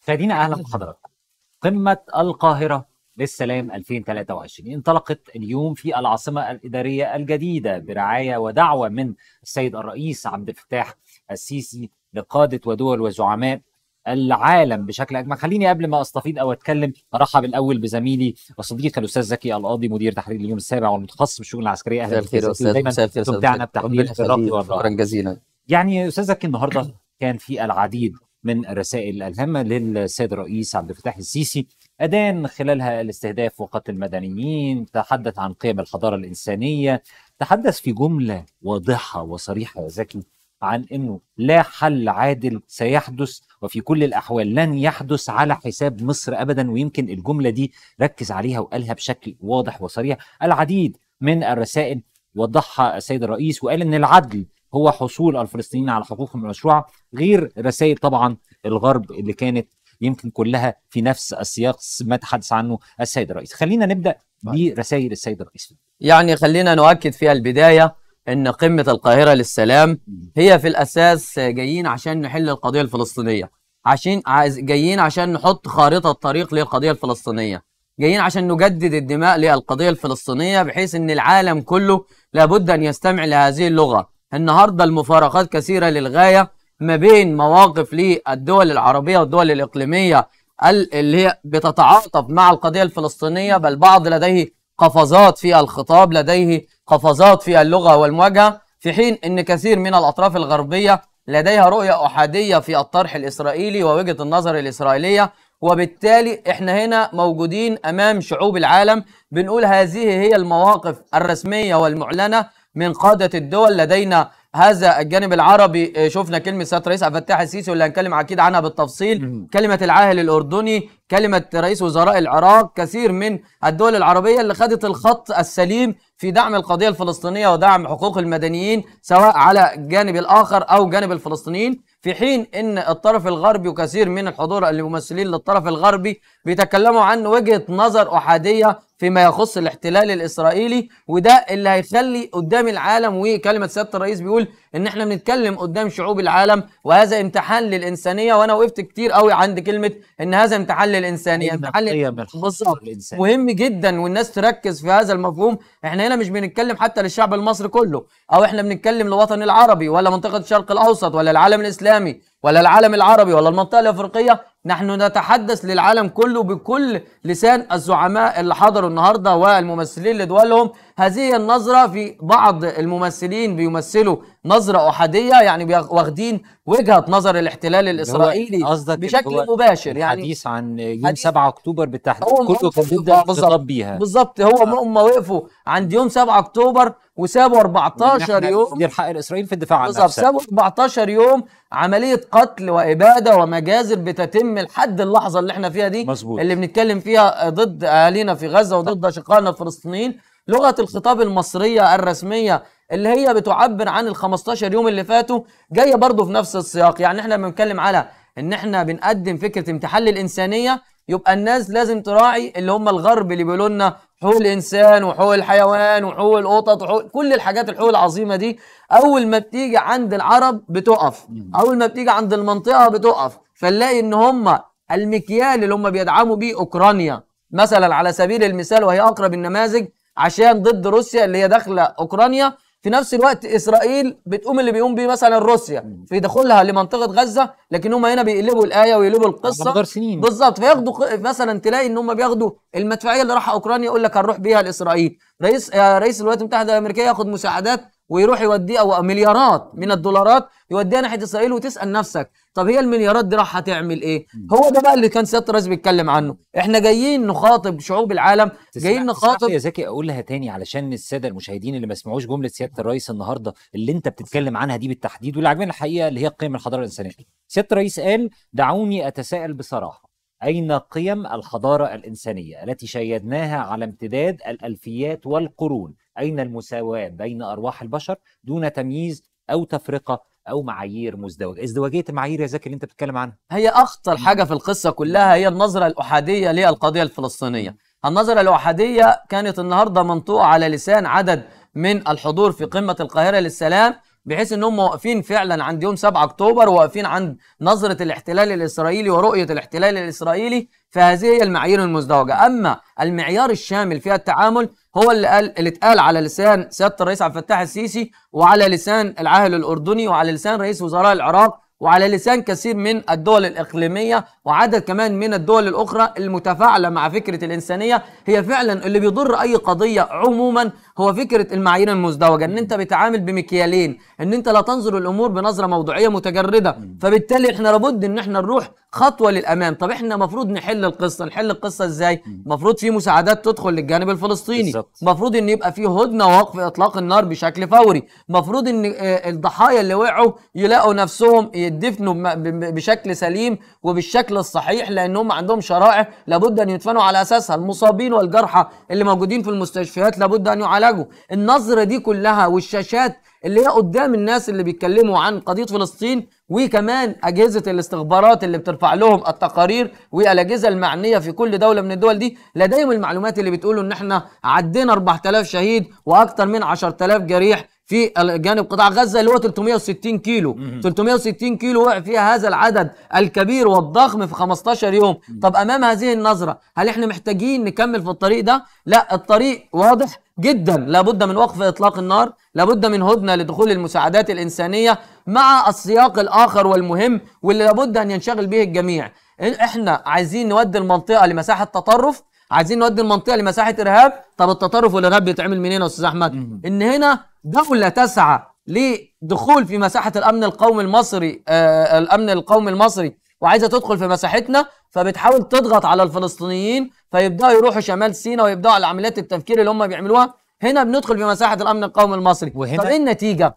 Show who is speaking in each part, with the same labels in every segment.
Speaker 1: فدينا اهلا بحضراتكم قمه القاهره للسلام 2023 انطلقت اليوم في العاصمه الاداريه الجديده برعايه ودعوه من السيد الرئيس عبد الفتاح السيسي لقاده ودول وزعماء العالم بشكل اجمل خليني قبل ما استفيض او اتكلم ارحب الاول بزميلي وصديقي الاستاذ زكي القاضي مدير تحرير اليوم السابع والمتخصص بالشؤون العسكريه اهلا بك دايما تمتعنا بتحليل الرأي والرأي شكرا جزيلا يعني استاذ زكي النهارده كان في العديد من الرسائل الهامة للسيد الرئيس عبد الفتاح السيسي أدان خلالها الاستهداف وقتل المدنيين تحدث عن قيم الحضارة الإنسانية تحدث في جملة واضحة وصريحة يا زكي عن أنه لا حل عادل سيحدث وفي كل الأحوال لن يحدث على حساب مصر أبدا ويمكن الجملة دي ركز عليها وقالها بشكل واضح وصريح العديد من الرسائل وضحها السيد الرئيس وقال أن العدل هو حصول الفلسطينيين على حقوقهم المشروعه غير رسائل طبعا الغرب اللي كانت يمكن كلها في نفس السياق
Speaker 2: ما تحدث عنه السيد الرئيس خلينا نبدا طيب. برسائل السيد الرئيس يعني خلينا نؤكد في البدايه ان قمه القاهره للسلام هي في الاساس جايين عشان نحل القضيه الفلسطينيه عشان جايين عشان نحط خارطه طريق للقضيه الفلسطينيه جايين عشان نجدد الدماء للقضيه الفلسطينيه بحيث ان العالم كله لابد ان يستمع لهذه اللغه النهارده المفارقات كثيره للغايه ما بين مواقف للدول العربيه والدول الاقليميه اللي هي بتتعاطف مع القضيه الفلسطينيه بل بعض لديه قفزات في الخطاب لديه قفزات في اللغه والمواجهه في حين ان كثير من الاطراف الغربيه لديها رؤيه احاديه في الطرح الاسرائيلي ووجهه النظر الاسرائيليه وبالتالي احنا هنا موجودين امام شعوب العالم بنقول هذه هي المواقف الرسميه والمعلنه من قادة الدول لدينا هذا الجانب العربي آه، شفنا كلمة سيادة رئيس عبد الفتاح السيسي واللي هنتكلم أكيد عنها بالتفصيل كلمة العاهل الأردني كلمة رئيس وزراء العراق كثير من الدول العربية اللي خدت الخط السليم في دعم القضية الفلسطينية ودعم حقوق المدنيين سواء على الجانب الآخر أو جانب الفلسطينيين في حين ان الطرف الغربي وكثير من الحضور الممثلين للطرف الغربي بيتكلموا عن وجهه نظر احاديه فيما يخص الاحتلال الاسرائيلي وده اللي هيخلي قدام العالم وكلمه سياده الرئيس بيقول ان احنا بنتكلم قدام شعوب العالم وهذا امتحان للانسانيه وانا وقفت كتير قوي عند كلمه ان هذا امتحان للانسانيه امتحان بالظبط مهم جدا والناس تركز في هذا المفهوم احنا هنا مش بنتكلم حتى للشعب المصري كله او احنا بنتكلم لوطن العربي ولا منطقه الشرق الاوسط ولا العالم الاسلامي الاسلامي ولا العالم العربي ولا المنطقه الافريقيه نحن نتحدث للعالم كله بكل لسان الزعماء اللي حضروا النهارده والممثلين لدولهم هذه النظره في بعض الممثلين بيمثلوا نظره احاديه يعني واخدين وجهه نظر الاحتلال الاسرائيلي بشكل مباشر يعني حديث عن يوم 7 اكتوبر بالتحديد كله كان ضد الخطاب بيها بالظبط هو ما آه. هم وقفوا عند يوم 7 اكتوبر وسابوا 14 يوم للحق الاسرائيلي في الدفاع عن نفسه بالظبط سابوا 14 يوم عمليه قتل واباده ومجازر بتتم مهم لحد اللحظه اللي احنا فيها دي مزبوط. اللي بنتكلم فيها ضد اهالينا في غزه وضد اشقائنا الفلسطينيين لغه الخطاب المصريه الرسميه اللي هي بتعبر عن ال 15 يوم اللي فاتوا جايه برضه في نفس السياق يعني احنا بنتكلم على ان احنا بنقدم فكره امتحان للانسانيه يبقى الناس لازم تراعي اللي هم الغرب اللي بيقولوا لنا حقوق الانسان وحقوق الحيوان وحقوق القطط وحقوق كل الحاجات الحقوق العظيمه دي اول ما بتيجي عند العرب بتقف اول ما بتيجي عند المنطقه بتقف فنلاقي ان هم المكيال اللي هم بيدعموا بيه اوكرانيا مثلا على سبيل المثال وهي اقرب النماذج عشان ضد روسيا اللي هي داخله اوكرانيا في نفس الوقت اسرائيل بتقوم اللي بيقوم بيه مثلا روسيا في دخولها لمنطقه غزه لكن هم هنا بيقلبوا الايه ويقلبوا القصه بالظبط فياخدوا مثلا تلاقي ان هم بياخدوا المدفعيه اللي راحها اوكرانيا يقول لك هنروح بيها لاسرائيل رئيس آه، رئيس الولايات المتحده الامريكيه ياخد مساعدات ويروح يوديها مليارات من الدولارات يوديها ناحيه اسرائيل وتسال نفسك طب هي المليارات دي راح هتعمل ايه؟ هو ده بقى اللي كان سياده الرئيس بيتكلم عنه، احنا جايين نخاطب شعوب العالم، جايين نخاطب يا زكي اقولها تاني علشان الساده المشاهدين اللي
Speaker 1: ما سمعوش جمله سياده الرئيس النهارده اللي انت بتتكلم عنها دي بالتحديد واللي عاجباني الحقيقه اللي هي قيم الحضاره الانسانيه. سياده الرئيس قال دعوني اتساءل بصراحه أين قيم الحضارة الإنسانية التي شيدناها على امتداد الألفيات والقرون أين المساواة بين أرواح البشر دون تمييز أو تفرقة او معايير مزدوجه ازدواجيه
Speaker 2: المعايير يا زكي اللي انت بتتكلم عنها هي اخطر حاجه في القصه كلها هي النظره الاحاديه للقضيه الفلسطينيه النظره الاحاديه كانت النهارده منطوقه على لسان عدد من الحضور في قمه القاهره للسلام بحيث انهم واقفين فعلا عند يوم 7 اكتوبر واقفين عند نظره الاحتلال الاسرائيلي ورؤيه الاحتلال الاسرائيلي فهذه هي المعايير المزدوجه اما المعيار الشامل في التعامل هو اللي قال اللي اتقال على لسان سياده الرئيس عبد الفتاح السيسي وعلى لسان العاهل الاردني وعلى لسان رئيس وزراء العراق وعلى لسان كثير من الدول الإقليمية وعدد كمان من الدول الأخرى المتفاعلة مع فكرة الإنسانية هي فعلا اللي بيضر أي قضية عموما هو فكره المعايير المزدوجه ان انت بتعامل بمكيالين ان انت لا تنظر الامور بنظره موضوعيه متجرده فبالتالي احنا لابد ان احنا نروح خطوه للامام طب احنا المفروض نحل القصه نحل القصه ازاي المفروض في مساعدات تدخل للجانب الفلسطيني المفروض ان يبقى في هدنه ووقف اطلاق النار بشكل فوري المفروض ان آه، الضحايا اللي وقعوا يلاقوا نفسهم يدفنوا بشكل سليم وبالشكل الصحيح لانهم عندهم شرائع لابد ان يدفنوا على اساسها المصابين والجرحى اللي موجودين في المستشفيات لابد ان يعالجوا يحتاجه النظرة دي كلها والشاشات اللي هي قدام الناس اللي بيتكلموا عن قضية فلسطين وكمان أجهزة الاستخبارات اللي بترفع لهم التقارير والأجهزة المعنية في كل دولة من الدول دي لديهم المعلومات اللي بتقولوا إن إحنا عدينا 4000 شهيد وأكثر من 10000 جريح في جانب قطاع غزه اللي هو 360 كيلو 360 كيلو وقع فيها هذا العدد الكبير والضخم في 15 يوم طب امام هذه النظره هل احنا محتاجين نكمل في الطريق ده لا الطريق واضح جدا لابد من وقف اطلاق النار لابد من هدنه لدخول المساعدات الانسانيه مع السياق الاخر والمهم واللي لابد ان ينشغل به الجميع احنا عايزين نودي المنطقه لمساحه تطرف عايزين نودي المنطقه لمساحه ارهاب طب التطرف والارهاب بيتعمل منين يا استاذ احمد ان هنا دوله تسعى لدخول في مساحه الامن القومي المصري آه،, آه الامن القومي المصري وعايزه تدخل في مساحتنا فبتحاول تضغط على الفلسطينيين فيبداوا يروحوا شمال سيناء ويبداوا على عمليات التفكير اللي هم بيعملوها هنا بندخل في مساحه الامن القومي المصري وهنا طب ايه النتيجه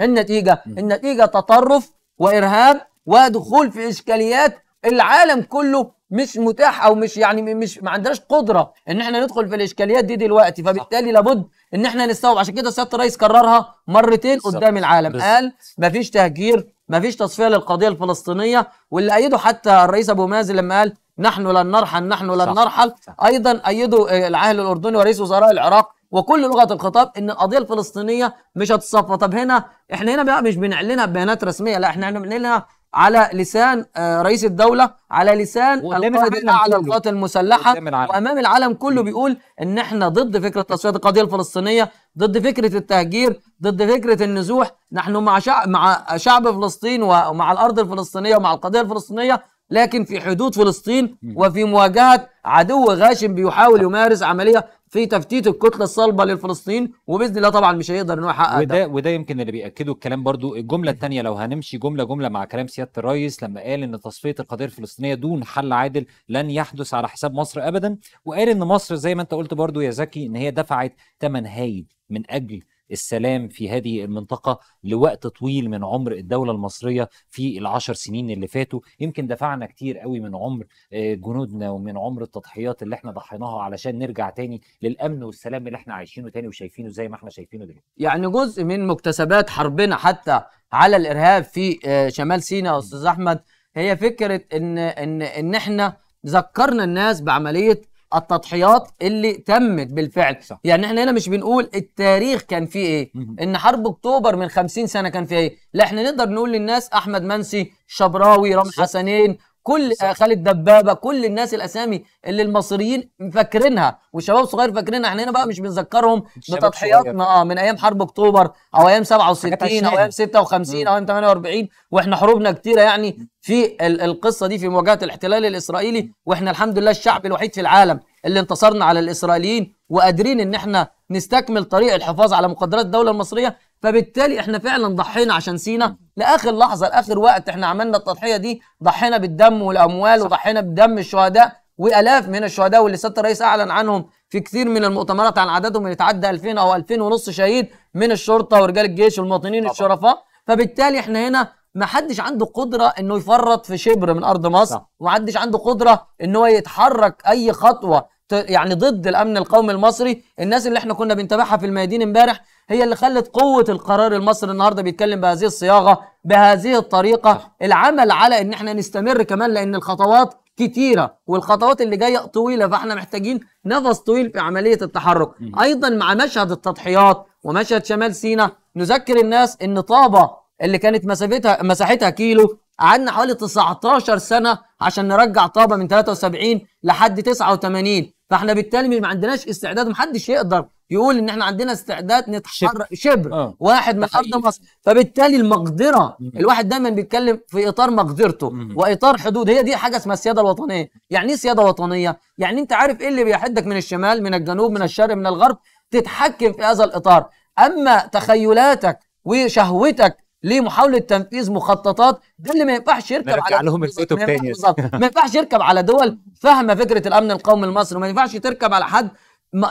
Speaker 2: إيه النتيجه النتيجه تطرف وارهاب ودخول في اشكاليات العالم كله مش متاح او مش يعني مش ما عندناش قدره ان احنا ندخل في الاشكاليات دي دلوقتي فبالتالي لابد ان احنا نستوعب عشان كده سياده الرئيس كررها مرتين قدام العالم بالزبط. قال ما فيش تهجير ما فيش تصفيه للقضيه الفلسطينيه واللي ايده حتى الرئيس ابو مازن لما قال نحن لن نرحل نحن لن صح. نرحل صح. ايضا ايده العاهل الاردني ورئيس وزراء العراق وكل لغه الخطاب ان القضيه الفلسطينيه مش هتصفى طب هنا احنا هنا بقى مش بنعلنها ببيانات رسميه لا احنا بنعلنها على لسان آه، رئيس الدولة على لسان القائد الأعلى للقوات المسلحة وأمام العالم كله بيقول إن إحنا ضد فكرة تصفية القضية الفلسطينية ضد فكرة التهجير ضد فكرة النزوح نحن مع شعب مع شعب فلسطين ومع الأرض الفلسطينية ومع القضية الفلسطينية لكن في حدود فلسطين وفي مواجهة عدو غاشم بيحاول يمارس عملية في تفتيت الكتلة الصلبة للفلسطين وبإذن الله طبعا
Speaker 1: مش هيقدر إنه يحقق وده وده يمكن اللي بيأكده الكلام برضو الجملة الثانية لو هنمشي جملة جملة مع كلام سيادة الرئيس لما قال إن تصفية القضية الفلسطينية دون حل عادل لن يحدث على حساب مصر أبدا وقال إن مصر زي ما أنت قلت برضو يا زكي إن هي دفعت ثمن هايل من أجل السلام في هذه المنطقة لوقت طويل من عمر الدولة المصرية في العشر سنين اللي فاتوا يمكن دفعنا كتير قوي من عمر آه، جنودنا ومن عمر التضحيات اللي احنا ضحيناها علشان نرجع تاني للأمن والسلام اللي احنا عايشينه تاني وشايفينه زي ما احنا شايفينه دلوقتي
Speaker 2: يعني جزء من مكتسبات حربنا حتى على الإرهاب في آه، شمال سيناء يا أستاذ أحمد هي فكرة إن إن إن إحنا ذكرنا الناس بعملية التضحيات اللي تمت بالفعل صح. يعني احنا هنا مش بنقول التاريخ كان فيه ايه ان حرب اكتوبر من خمسين سنه كان فيها ايه لا احنا نقدر نقول للناس احمد منسي شبراوي رام حسنين كل خالد دبابه كل الناس الاسامي اللي المصريين فاكرينها وشباب صغير فاكرينها احنا هنا بقى مش بنذكرهم بتضحياتنا اه من ايام حرب اكتوبر او ايام 67 او ايام 56 او ايام 48 واحنا حروبنا كتيره يعني في القصه دي في مواجهه الاحتلال الاسرائيلي واحنا الحمد لله الشعب الوحيد في العالم اللي انتصرنا على الاسرائيليين وقادرين ان احنا نستكمل طريق الحفاظ على مقدرات الدوله المصريه فبالتالي احنا فعلا ضحينا عشان سينا لاخر لحظه لاخر وقت احنا عملنا التضحيه دي ضحينا بالدم والاموال صح. وضحينا بدم الشهداء والاف من الشهداء واللي سياده الرئيس اعلن عنهم في كثير من المؤتمرات عن عددهم اللي يتعدى 2000 او 2000 ونص شهيد من الشرطه ورجال الجيش والمواطنين الشرفاء فبالتالي احنا هنا ما حدش عنده قدره انه يفرط في شبر من ارض مصر وما حدش عنده قدره ان هو يتحرك اي خطوه يعني ضد الامن القومي المصري الناس اللي احنا كنا بنتابعها في الميادين امبارح هي اللي خلت قوه القرار المصري النهارده بيتكلم بهذه الصياغه بهذه الطريقه العمل على ان احنا نستمر كمان لان الخطوات كتيرة والخطوات اللي جاية طويلة فاحنا محتاجين نفس طويل في عملية التحرك أيضا مع مشهد التضحيات ومشهد شمال سينا نذكر الناس أن طابة اللي كانت مسافتها مساحتها كيلو قعدنا حوالي 19 سنة عشان نرجع طابة من 73 لحد 89 فاحنا بالتالي ما عندناش استعداد محدش يقدر يقول ان احنا عندنا استعداد نتحرك شبر, شبر. آه. واحد من ارض مصر فبالتالي المقدره الواحد دايما بيتكلم في اطار مقدرته مم. واطار حدود هي دي حاجه اسمها السياده الوطنيه يعني ايه سياده وطنيه يعني انت عارف ايه اللي بيحدك من الشمال من الجنوب من الشرق من الغرب تتحكم في هذا الاطار اما تخيلاتك وشهوتك لمحاوله تنفيذ مخططات ده اللي ما ينفعش يركب على لهم الكتب تاني ما ينفعش يركب على دول فاهمه فكره الامن القومي المصري وما ينفعش تركب على حد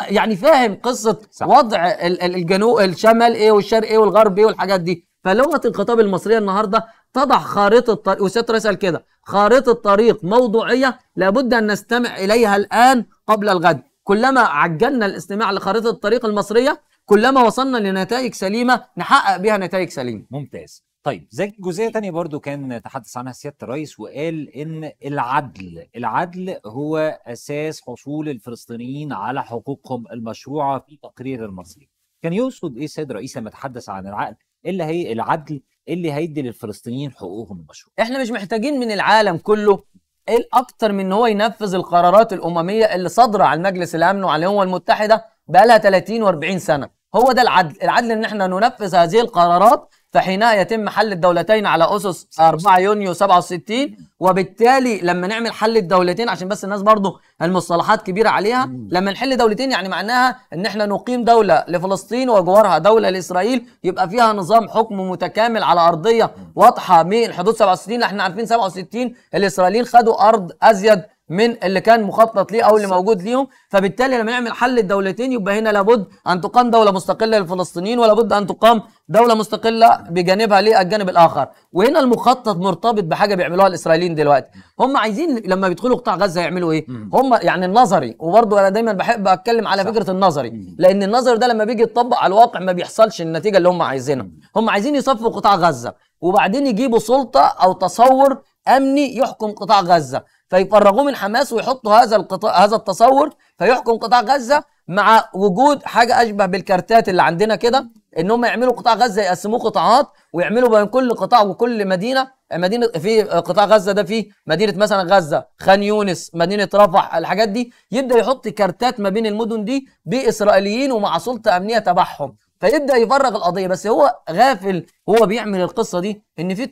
Speaker 2: يعني فاهم قصه صح. وضع الجنوب الشمال ايه والشرق ايه والغرب ايه والحاجات دي فلغه الخطاب المصريه النهارده تضع خارطه الطريق وست رسال كده خارطه طريق موضوعيه لابد ان نستمع اليها الان قبل الغد كلما عجلنا الاستماع لخارطه الطريق المصريه كلما وصلنا لنتائج سليمه نحقق بها نتائج سليمه ممتاز طيب زي جزئيه تانية برضو كان تحدث
Speaker 1: عنها سياده الرئيس وقال ان العدل العدل هو اساس حصول الفلسطينيين على حقوقهم المشروعه في تقرير المصري كان يقصد ايه السيد الرئيس لما تحدث عن العقل اللي إيه هي العدل اللي هيدي للفلسطينيين حقوقهم المشروعه احنا
Speaker 2: مش محتاجين من العالم كله إيه اكتر من ان هو ينفذ القرارات الامميه اللي صادره على المجلس الامن وعلى الامم المتحده بقى لها 30 و40 سنه هو ده العدل العدل ان احنا ننفذ هذه القرارات فحينها يتم حل الدولتين على اسس 4 يونيو 67 وبالتالي لما نعمل حل الدولتين عشان بس الناس برضو المصطلحات كبيره عليها لما نحل دولتين يعني معناها ان احنا نقيم دوله لفلسطين وجوارها دوله لاسرائيل يبقى فيها نظام حكم متكامل على ارضيه واضحه من حدود 67 احنا عارفين 67 الاسرائيليين خدوا ارض ازيد من اللي كان مخطط ليه او اللي موجود ليهم فبالتالي لما نعمل حل الدولتين يبقى هنا لابد ان تقام دوله مستقله للفلسطينيين ولابد ان تقام دوله مستقله بجانبها للجانب الاخر وهنا المخطط مرتبط بحاجه بيعملوها الاسرائيليين دلوقتي هم عايزين لما بيدخلوا قطاع غزه يعملوا ايه هم يعني النظري وبرضه انا دايما بحب اتكلم على فكره النظري لان النظر ده لما بيجي يطبق على الواقع ما بيحصلش النتيجه اللي هم عايزينها هم عايزين يصفوا قطاع غزه وبعدين يجيبوا سلطه او تصور امني يحكم قطاع غزه فيفرغوه من حماس ويحطوا هذا القطاع هذا التصور فيحكم قطاع غزه مع وجود حاجه اشبه بالكارتات اللي عندنا كده ان هم يعملوا قطاع غزه يقسموه قطاعات ويعملوا بين كل قطاع وكل مدينه مدينه في قطاع غزه ده فيه مدينه مثلا غزه خان يونس مدينه رفح الحاجات دي يبدا يحط كارتات ما بين المدن دي باسرائيليين ومع سلطه امنيه تبعهم فيبدا يفرغ القضيه بس هو غافل هو بيعمل القصه دي ان في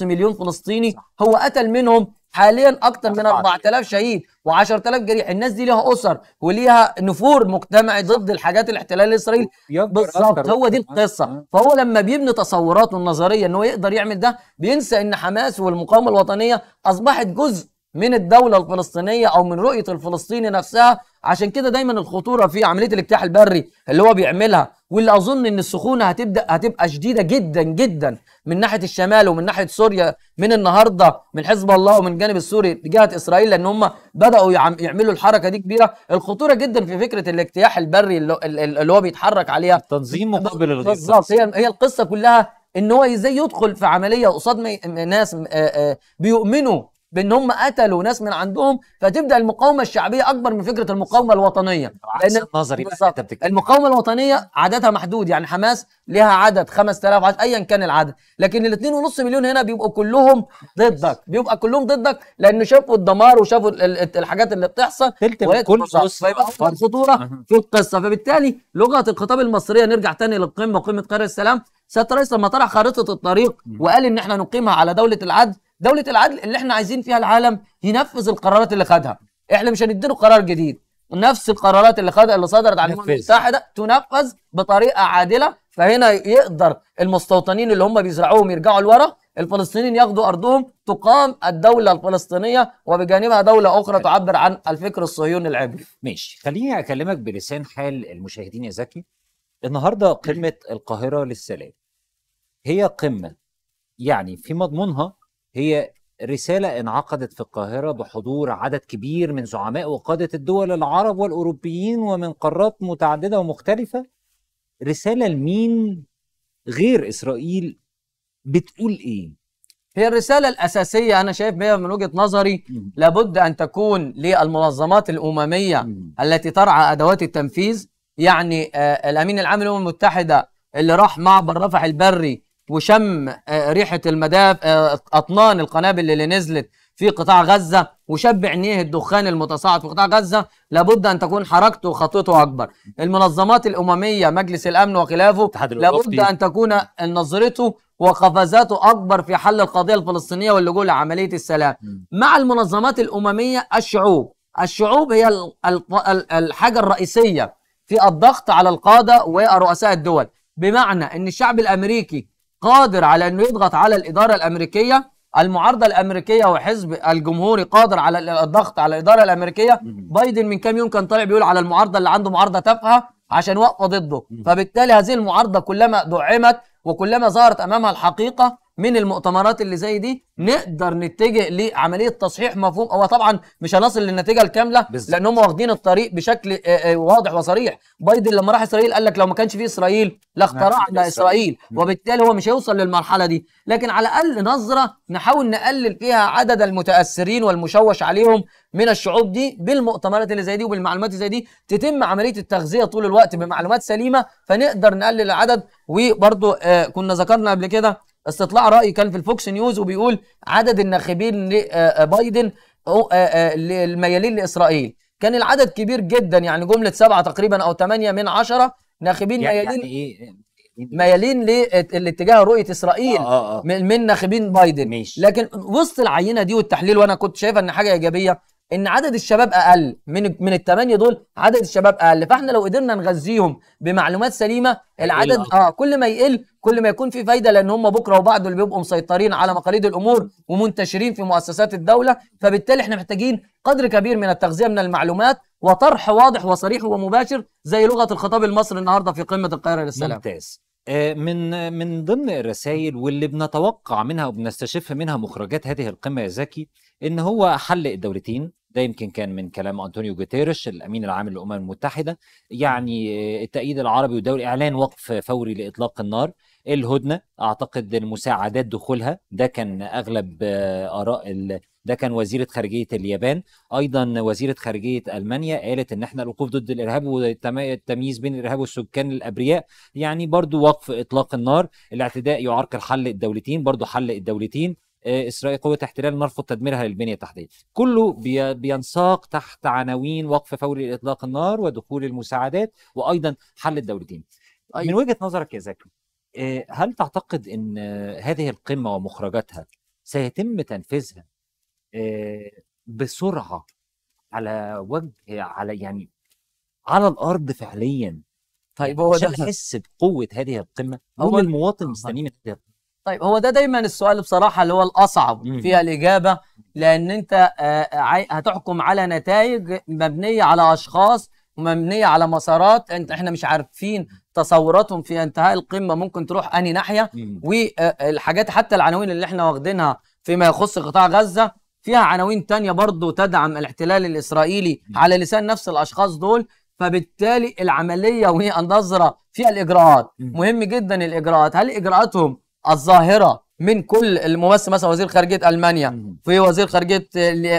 Speaker 2: 2.5 مليون فلسطيني هو قتل منهم حاليا اكثر من 4000 شهيد و10000 جريح الناس دي ليها اسر وليها نفور مجتمعي ضد الحاجات الاحتلال الاسرائيلي بالظبط هو دي القصه أه. فهو لما بيبني تصوراته النظريه ان هو يقدر يعمل ده بينسى ان حماس والمقاومه الوطنيه اصبحت جزء من الدوله الفلسطينيه او من رؤيه الفلسطيني نفسها عشان كده دايما الخطوره في عمليه الاجتياح البري اللي هو بيعملها واللي اظن ان السخونه هتبدا هتبقى شديده جدا جدا من ناحيه الشمال ومن ناحيه سوريا من النهارده من حزب الله ومن الجانب السوري لجهه اسرائيل لان هم بداوا يعملوا الحركه دي كبيره الخطوره جدا في فكره الاجتياح البري اللي هو بيتحرك عليها تنظيم مقابل الغزه بالظبط هي هي القصه كلها ان هو ازاي يدخل في عمليه قصاد ناس آه، آه، بيؤمنوا بان هم قتلوا ناس من عندهم فتبدا المقاومه الشعبيه اكبر من فكره المقاومه الوطنيه لان نظري المقاومه الوطنيه عددها محدود يعني حماس لها عدد 5000 عدد ايا كان العدد لكن ال 2.5 مليون هنا بيبقوا كلهم ضدك بيبقى كلهم ضدك لان شافوا الدمار وشافوا الحاجات اللي بتحصل كل فيبقى خطوره في القصه فبالتالي لغه الخطاب المصريه نرجع تاني للقمه وقمه قرار السلام سياده الرئيس لما طرح خارطه الطريق وقال ان احنا نقيمها على دوله العدل دوله العدل اللي احنا عايزين فيها العالم ينفذ القرارات اللي خدها احنا مش هنديله قرار جديد نفس القرارات اللي خدها اللي صدرت عن الامم المتحده تنفذ بطريقه عادله فهنا يقدر المستوطنين اللي هم بيزرعوهم يرجعوا لورا الفلسطينيين ياخدوا ارضهم تقام الدوله الفلسطينيه وبجانبها دوله اخرى تعبر عن الفكر الصهيوني العبري
Speaker 1: ماشي خليني اكلمك بلسان حال المشاهدين يا زكي النهارده قمه القاهره للسلام هي قمه يعني في مضمونها هي رسالة انعقدت في القاهرة بحضور عدد كبير من زعماء وقادة الدول العرب والأوروبيين ومن قارات متعددة ومختلفة رسالة لمين
Speaker 2: غير إسرائيل بتقول إيه؟ هي الرسالة الأساسية أنا شايف بها من وجهة نظري لابد أن تكون للمنظمات الأممية التي ترعى أدوات التنفيذ يعني آه، الأمين العام للأمم المتحدة اللي راح معبر رفح البري وشم آه، ريحه المداف آه، اطنان القنابل اللي نزلت في قطاع غزه وشب عينيه الدخان المتصاعد في قطاع غزه لابد ان تكون حركته وخطوته اكبر المنظمات الامميه مجلس الامن وخلافه لابد ان تكون نظرته وقفزاته اكبر في حل القضيه الفلسطينيه واللجوء لعمليه السلام مع المنظمات الامميه الشعوب الشعوب هي الحاجه الرئيسيه في الضغط على القاده ورؤساء الدول بمعنى ان الشعب الامريكي قادر على انه يضغط على الاداره الامريكيه المعارضه الامريكيه وحزب الجمهوري قادر على الضغط على الاداره الامريكيه بايدن من كام يوم كان طالع بيقول على المعارضه اللي عنده معارضه تافهه عشان واقفه ضده فبالتالي هذه المعارضه كلما دعمت وكلما ظهرت امامها الحقيقه من المؤتمرات اللي زي دي نقدر نتجه لعمليه تصحيح مفهوم هو طبعا مش هنصل للنتيجه الكامله لان هم واخدين الطريق بشكل آه، آه، واضح وصريح بايدن لما راح اسرائيل قال لك لو ما كانش في اسرائيل لاخترعنا اسرائيل وبالتالي هو مش هيوصل للمرحله دي لكن على الاقل نظره نحاول نقلل فيها عدد المتاثرين والمشوش عليهم من الشعوب دي بالمؤتمرات اللي زي دي وبالمعلومات اللي زي دي تتم عمليه التغذيه طول الوقت بمعلومات سليمه فنقدر نقلل العدد وبرضه آه، كنا ذكرنا قبل كده استطلاع رأي كان في الفوكس نيوز وبيقول عدد الناخبين لبايدن آه، آه، الميالين آه، لإسرائيل كان العدد كبير جدا يعني جملة سبعة تقريبا أو ثمانية من عشرة ناخبين يعني, إيه؟ يعني ميالين يعني ميالين لاتجاه رؤيه اسرائيل آه آه. من ناخبين بايدن ماشي. لكن وسط العينه دي والتحليل وانا كنت شايفه ان حاجه ايجابيه ان عدد الشباب اقل من من الثمانيه دول عدد الشباب اقل فاحنا لو قدرنا نغذيهم بمعلومات سليمه العدد أه. اه كل ما يقل كل ما يكون في فايده لان هم بكره وبعده اللي بيبقوا مسيطرين على مقاليد الامور ومنتشرين في مؤسسات الدوله فبالتالي احنا محتاجين قدر كبير من التغذيه من المعلومات وطرح واضح وصريح ومباشر زي لغه الخطاب المصري النهارده في قمه القاهره للسلام ممتاز
Speaker 1: آه، من من ضمن الرسائل واللي بنتوقع منها وبنستشف منها مخرجات هذه القمه يا زكي ان هو حل الدولتين ده يمكن كان من كلام انطونيو جوتيريش الامين العام للامم المتحده يعني آه، التأييد العربي والدولي اعلان وقف فوري لاطلاق النار الهدنه اعتقد المساعدات دخولها ده كان اغلب آه، اراء ده كان وزيره خارجيه اليابان ايضا وزيره خارجيه المانيا قالت ان احنا الوقوف ضد الارهاب والتمييز بين الارهاب والسكان الابرياء يعني برضو وقف اطلاق النار الاعتداء يعرقل حل الدولتين برضو حل الدولتين آه، اسرائيل قوه احتلال نرفض تدميرها للبنيه التحتيه كله بينساق تحت عناوين وقف فوري لاطلاق النار ودخول المساعدات وايضا حل الدولتين أيوة. من وجهه نظرك يا زكي آه، هل تعتقد ان هذه القمه ومخرجاتها سيتم تنفيذها آه، بسرعه على وجه على يعني على الارض فعليا
Speaker 2: طيب يعني هو ده تحس
Speaker 1: بقوه هذه القمه هو المواطن آه، مستنيين
Speaker 2: طيب هو ده دايما السؤال بصراحه اللي هو الاصعب في فيها الاجابه لان انت آه، هتحكم على نتائج مبنيه على اشخاص ومبنيه على مسارات انت احنا مش عارفين تصوراتهم في انتهاء القمه ممكن تروح انهي ناحيه والحاجات حتى العناوين اللي احنا واخدينها فيما يخص قطاع غزه فيها عناوين تانية برضو تدعم الاحتلال الإسرائيلي على لسان نفس الأشخاص دول فبالتالي العملية وهي النظرة فيها الإجراءات مهم جدا الإجراءات هل إجراءاتهم الظاهرة من كل الممثل مثلا وزير خارجيه المانيا في وزير خارجيه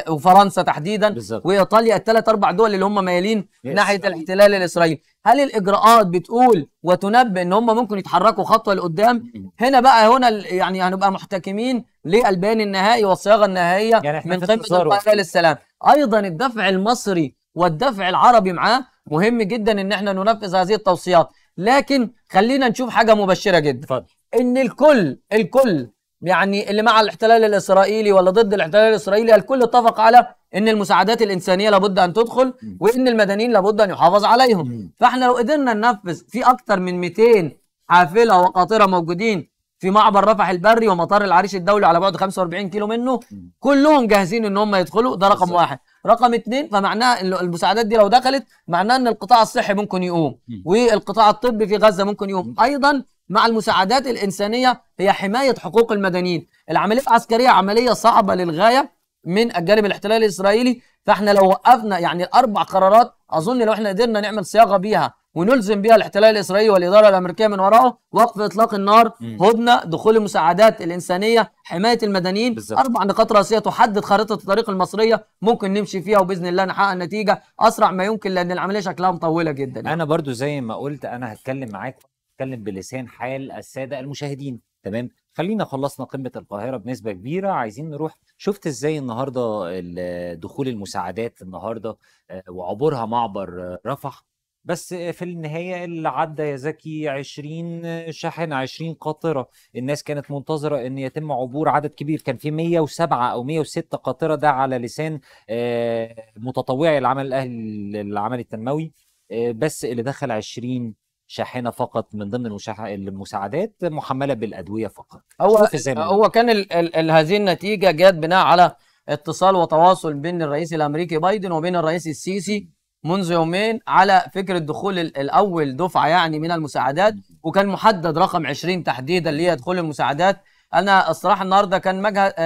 Speaker 2: وفرنسا تحديدا بالزبط. وايطاليا الثلاث اربع دول اللي هم مايلين ناحيه الاحتلال الاسرائيلي هل الاجراءات بتقول وتنبئ ان هم ممكن يتحركوا خطوه لقدام هنا بقى هنا يعني هنبقى محتكمين للبيان النهائي والصياغه النهائيه يعني من قبل القاهره للسلام ايضا الدفع المصري والدفع العربي معاه مهم جدا ان احنا ننفذ هذه التوصيات لكن خلينا نشوف حاجه مبشره جدا فضل. ان الكل الكل يعني اللي مع الاحتلال الاسرائيلي ولا ضد الاحتلال الاسرائيلي الكل اتفق على ان المساعدات الانسانيه لابد ان تدخل وان المدنيين لابد ان يحافظ عليهم فاحنا لو قدرنا ننفذ في اكثر من 200 حافله وقاطره موجودين في معبر رفح البري ومطار العريش الدولي على بعد 45 كيلو منه كلهم جاهزين ان هم يدخلوا ده رقم واحد رقم اثنين فمعناها المساعدات دي لو دخلت معناها ان القطاع الصحي ممكن يقوم والقطاع الطبي في غزه ممكن يقوم ايضا مع المساعدات الإنسانية هي حماية حقوق المدنيين العملية العسكرية عملية صعبة للغاية من الجانب الاحتلال الإسرائيلي فإحنا لو وقفنا يعني أربع قرارات أظن لو إحنا قدرنا نعمل صياغة بيها ونلزم بها الاحتلال الإسرائيلي والإدارة الأمريكية من وراءه وقف إطلاق النار هدنة دخول المساعدات الإنسانية حماية المدنيين بالزبط. أربع نقاط رئيسية تحدد خريطة الطريق المصرية ممكن نمشي فيها وبإذن الله نحقق نتيجة أسرع ما يمكن لأن العملية شكلها مطولة جدا يعني. أنا برضو زي ما قلت أنا هتكلم معاك بتتكلم بلسان حال
Speaker 1: الساده المشاهدين تمام خلينا خلصنا قمه القاهره بنسبه كبيره عايزين نروح شفت ازاي النهارده دخول المساعدات النهارده آه، وعبورها معبر آه، رفح بس في النهاية اللي عدى يا زكي 20 شاحنة 20 قاطرة الناس كانت منتظرة ان يتم عبور عدد كبير كان في 107 او 106 قاطرة ده على لسان آه، متطوعي العمل الاهلي العمل التنموي بس اللي دخل 20 شاحنه فقط من ضمن المساعدات
Speaker 2: محمله بالادويه فقط هو هو كان هذه النتيجه جت بناء على اتصال وتواصل بين الرئيس الامريكي بايدن وبين الرئيس السيسي منذ يومين على فكره دخول الاول دفعه يعني من المساعدات وكان محدد رقم 20 تحديدا اللي هي دخول المساعدات انا الصراحه النهارده كان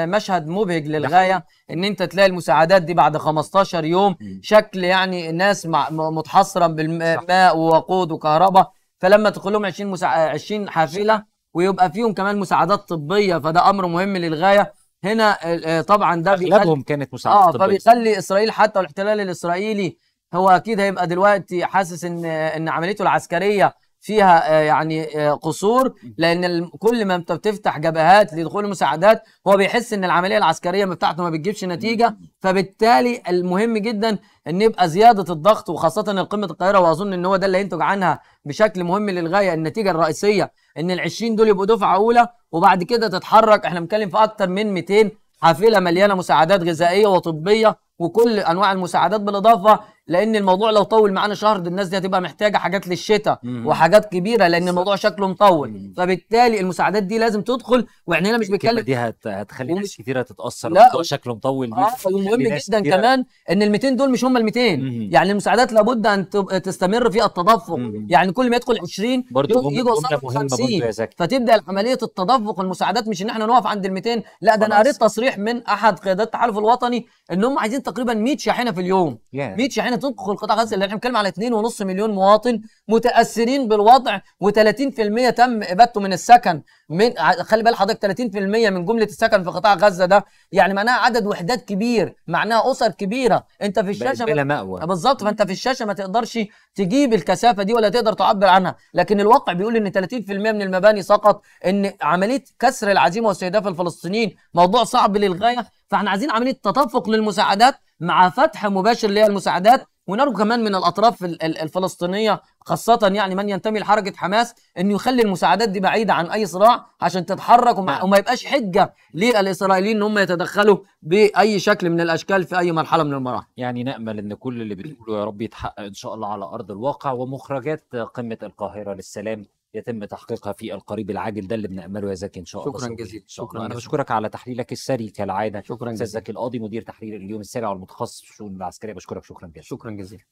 Speaker 2: مشهد مبهج للغايه ان انت تلاقي المساعدات دي بعد 15 يوم شكل يعني الناس متحصره بالماء ووقود وكهرباء فلما تدخل لهم 20 20 حافله ويبقى فيهم كمان مساعدات طبيه فده امر مهم للغايه هنا آه، آه، طبعا ده اغلبهم كانت مساعدات آه، طبيه اه فبيخلي اسرائيل حتى والاحتلال الاسرائيلي هو اكيد هيبقى دلوقتي حاسس ان ان عمليته العسكريه فيها آه، يعني آه، قصور لان كل ما انت بتفتح جبهات لدخول المساعدات هو بيحس ان العمليه العسكريه بتاعته ما بتجيبش نتيجه فبالتالي المهم جدا ان يبقى زياده الضغط وخاصه ان قمه القاهره واظن ان هو ده اللي هينتج عنها بشكل مهم للغايه النتيجه الرئيسيه ان ال 20 دول يبقوا دفعه اولى وبعد كده تتحرك احنا بنتكلم في اكتر من 200 حافله مليانه مساعدات غذائيه وطبيه وكل انواع المساعدات بالاضافه لان الموضوع لو طول معانا شهر دي الناس دي هتبقى محتاجه حاجات للشتاء وحاجات كبيره لان الموضوع شكله مطول فبالتالي المساعدات دي لازم تدخل واحنا هنا مش بنتكلم دي هت... هتخلي ناس كتيره تتاثر الموضوع شكله مطول دي آه، ومهم جدا كتيرة. كمان ان ال 200 دول مش هم ال 200 يعني المساعدات لابد ان تستمر في التدفق يعني كل ما يدخل 20 برضه يجوا 50 فتبدا عمليه التدفق المساعدات مش ان احنا نقف عند ال 200 لا ده انا قريت تصريح من احد قيادات التحالف الوطني ان هم عايزين تقريبا 100 شاحنه في اليوم 100 شاحنه تدخل قطاع غزه لان احنا بنتكلم على 2.5 مليون مواطن متاثرين بالوضع و30% تم ابادته من السكن من خلي بال حضرتك 30% من جمله السكن في قطاع غزه ده يعني معناها عدد وحدات كبير معناها اسر كبيره انت في الشاشه بلا مأوى بالظبط فانت في الشاشه ما تقدرش تجيب الكثافه دي ولا تقدر تعبر عنها لكن الواقع بيقول ان 30% من المباني سقط ان عمليه كسر العزيمه واستهداف الفلسطينيين موضوع صعب للغايه فاحنا عايزين عمليه تدفق للمساعدات مع فتح مباشر للمساعدات ونرجو كمان من الاطراف الفلسطينيه خاصه يعني من ينتمي لحركه حماس انه يخلي المساعدات دي بعيده عن اي صراع عشان تتحرك وما, نعم. وما يبقاش حجه للاسرائيليين ان هم يتدخلوا باي شكل من الاشكال في اي مرحله من المراحل.
Speaker 1: يعني نامل ان كل اللي بتقوله يا رب يتحقق ان شاء الله على ارض الواقع ومخرجات قمه القاهره للسلام يتم تحقيقها في القريب العاجل ده اللي بنامله يا زكي ان شاء الله شكرا جزيلا شكرا انا بشكرك على تحليلك السري كالعاده شكرا جزيلا زكي القاضي مدير تحرير اليوم السابع والمتخصص في الشؤون العسكريه بشكرك شكرا جزيلا شكرا جزيلا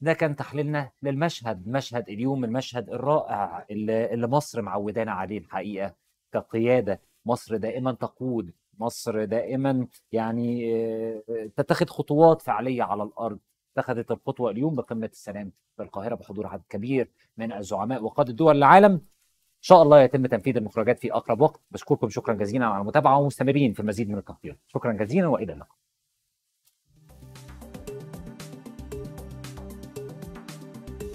Speaker 1: ده كان تحليلنا للمشهد مشهد اليوم المشهد الرائع اللي, اللي مصر معودانا عليه الحقيقه كقياده مصر دائما تقود مصر دائما يعني آه، تتخذ خطوات فعليه على الارض اتخذت الخطوة اليوم بقمة السلام في القاهرة بحضور عدد كبير من الزعماء وقادة دول العالم إن شاء الله يتم تنفيذ المخرجات في أقرب وقت بشكركم شكرا جزيلا على المتابعة ومستمرين في المزيد من التغطيات شكرا
Speaker 2: جزيلا وإلى اللقاء